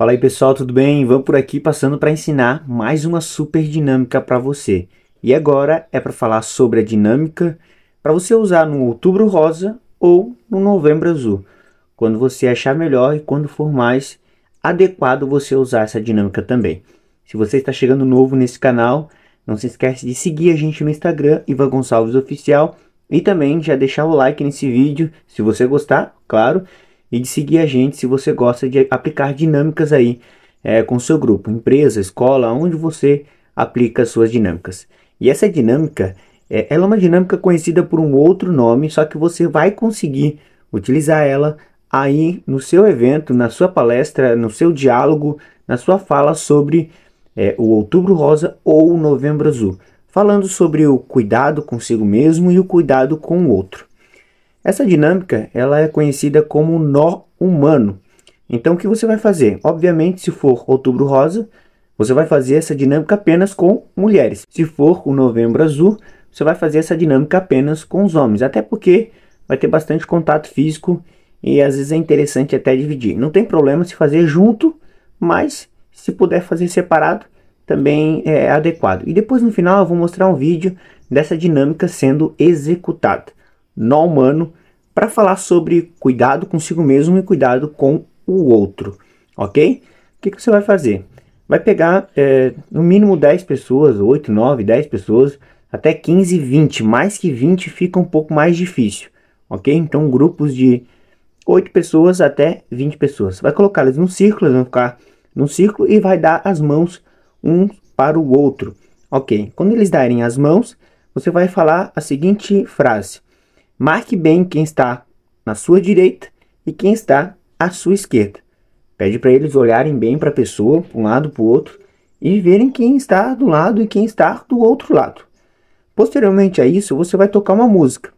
Fala aí pessoal, tudo bem? Vamos por aqui passando para ensinar mais uma super dinâmica para você. E agora é para falar sobre a dinâmica para você usar no outubro rosa ou no novembro azul, quando você achar melhor e quando for mais adequado você usar essa dinâmica também. Se você está chegando novo nesse canal, não se esquece de seguir a gente no Instagram, Ivan Gonçalves Oficial, e também já deixar o like nesse vídeo, se você gostar, claro e de seguir a gente se você gosta de aplicar dinâmicas aí é, com seu grupo, empresa, escola, onde você aplica suas dinâmicas. E essa dinâmica é, ela é uma dinâmica conhecida por um outro nome, só que você vai conseguir utilizar ela aí no seu evento, na sua palestra, no seu diálogo, na sua fala sobre é, o Outubro Rosa ou o Novembro Azul, falando sobre o cuidado consigo mesmo e o cuidado com o outro. Essa dinâmica ela é conhecida como nó humano. Então, o que você vai fazer? Obviamente, se for outubro rosa, você vai fazer essa dinâmica apenas com mulheres. Se for o novembro azul, você vai fazer essa dinâmica apenas com os homens. Até porque vai ter bastante contato físico e às vezes é interessante até dividir. Não tem problema se fazer junto, mas se puder fazer separado, também é adequado. E depois no final eu vou mostrar um vídeo dessa dinâmica sendo executada nó humano, para falar sobre cuidado consigo mesmo e cuidado com o outro, ok? O que, que você vai fazer? Vai pegar é, no mínimo 10 pessoas, 8, 9, 10 pessoas, até 15, 20. Mais que 20 fica um pouco mais difícil, ok? Então, grupos de 8 pessoas até 20 pessoas. Vai colocá-las num círculo, elas vão ficar num círculo e vai dar as mãos um para o outro. Ok, quando eles darem as mãos, você vai falar a seguinte frase: Marque bem quem está na sua direita e quem está à sua esquerda. Pede para eles olharem bem para a pessoa, para um lado, para o outro, e verem quem está do lado e quem está do outro lado. Posteriormente a isso, você vai tocar uma música.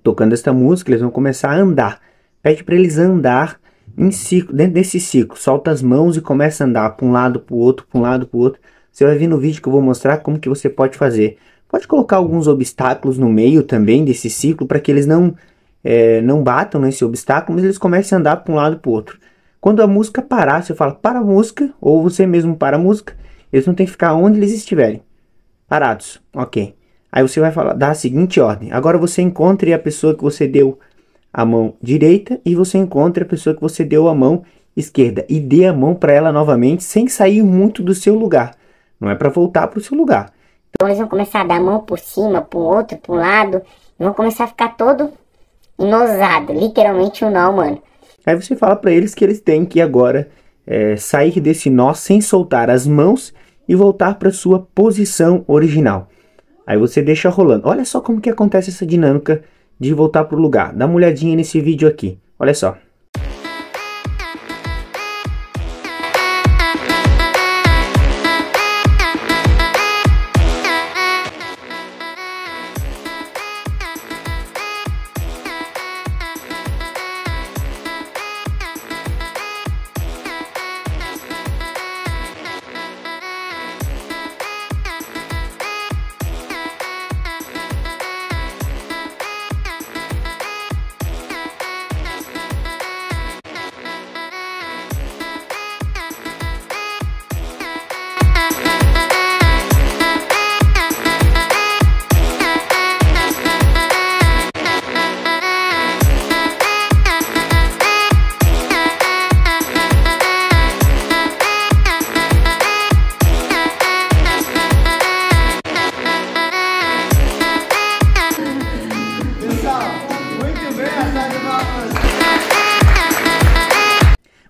Tocando esta música, eles vão começar a andar. Pede para eles andar em ciclo, dentro desse ciclo. Solta as mãos e começa a andar para um lado, para o outro, para um lado, para o outro. Você vai ver no vídeo que eu vou mostrar como que você pode fazer Pode colocar alguns obstáculos no meio também desse ciclo para que eles não, é, não batam nesse obstáculo, mas eles comecem a andar para um lado para o outro. Quando a música parar, você fala para a música, ou você mesmo para a música, eles não têm que ficar onde eles estiverem. Parados, ok. Aí você vai falar, dar a seguinte ordem. Agora você encontre a pessoa que você deu a mão direita e você encontre a pessoa que você deu a mão esquerda e dê a mão para ela novamente sem sair muito do seu lugar. Não é para voltar para o seu lugar, então eles vão começar a dar a mão por cima, por outro, por um lado, e vão começar a ficar todo nosado, literalmente um nó mano. Aí você fala para eles que eles têm que agora é, sair desse nó sem soltar as mãos e voltar para sua posição original. Aí você deixa rolando. Olha só como que acontece essa dinâmica de voltar pro lugar. Dá uma olhadinha nesse vídeo aqui. Olha só.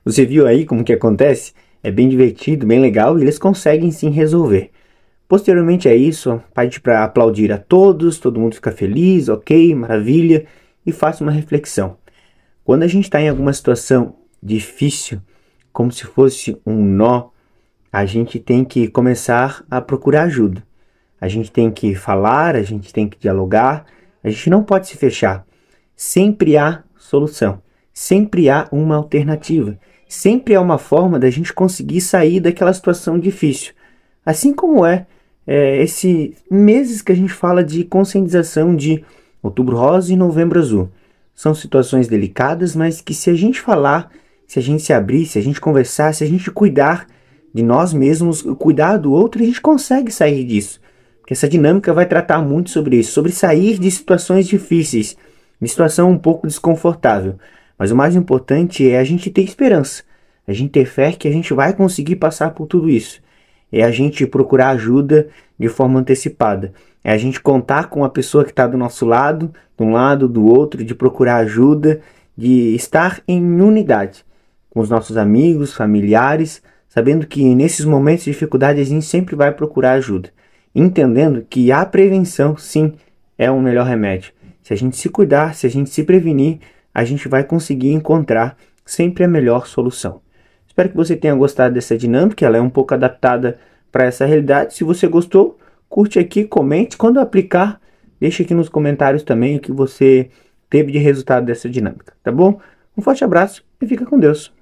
Você viu aí como que acontece? É bem divertido, bem legal e eles conseguem sim resolver. Posteriormente a isso, parte para aplaudir a todos, todo mundo fica feliz, ok, maravilha, e faça uma reflexão. Quando a gente está em alguma situação difícil, como se fosse um nó, a gente tem que começar a procurar ajuda. A gente tem que falar, a gente tem que dialogar, a gente não pode se fechar. Sempre há solução. Sempre há uma alternativa, sempre há uma forma da gente conseguir sair daquela situação difícil. Assim como é, é esses meses que a gente fala de conscientização de outubro rosa e novembro azul. São situações delicadas, mas que se a gente falar, se a gente se abrir, se a gente conversar, se a gente cuidar de nós mesmos, cuidar do outro, a gente consegue sair disso. Porque essa dinâmica vai tratar muito sobre isso, sobre sair de situações difíceis, de situação um pouco desconfortável. Mas o mais importante é a gente ter esperança, a gente ter fé que a gente vai conseguir passar por tudo isso. É a gente procurar ajuda de forma antecipada. É a gente contar com a pessoa que está do nosso lado, de um lado, do outro, de procurar ajuda, de estar em unidade com os nossos amigos, familiares, sabendo que nesses momentos de dificuldade a gente sempre vai procurar ajuda, entendendo que a prevenção sim é o melhor remédio. Se a gente se cuidar, se a gente se prevenir, a gente vai conseguir encontrar sempre a melhor solução. Espero que você tenha gostado dessa dinâmica, ela é um pouco adaptada para essa realidade. Se você gostou, curte aqui, comente. Quando aplicar, deixe aqui nos comentários também o que você teve de resultado dessa dinâmica, tá bom? Um forte abraço e fica com Deus.